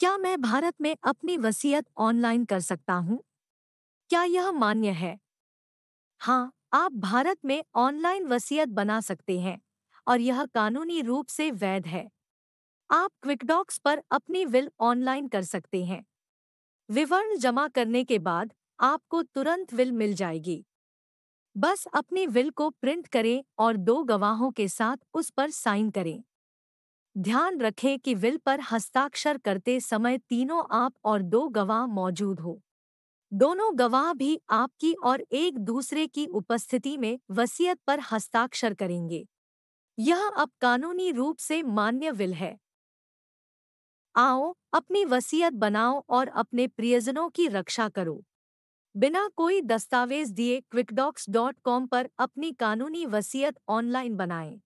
क्या मैं भारत में अपनी वसीयत ऑनलाइन कर सकता हूँ क्या यह मान्य है हाँ आप भारत में ऑनलाइन वसीयत बना सकते हैं और यह कानूनी रूप से वैध है आप क्विकडॉक्स पर अपनी विल ऑनलाइन कर सकते हैं विवरण जमा करने के बाद आपको तुरंत विल मिल जाएगी बस अपनी विल को प्रिंट करें और दो गवाहों के साथ उस पर साइन करें ध्यान रखें कि विल पर हस्ताक्षर करते समय तीनों आप और दो गवाह मौजूद हो दोनों गवाह भी आपकी और एक दूसरे की उपस्थिति में वसीयत पर हस्ताक्षर करेंगे यह अब कानूनी रूप से मान्य विल है आओ अपनी वसीयत बनाओ और अपने प्रियजनों की रक्षा करो बिना कोई दस्तावेज दिए क्विकडॉक्स डॉट कॉम पर अपनी कानूनी वसीयत ऑनलाइन बनाएं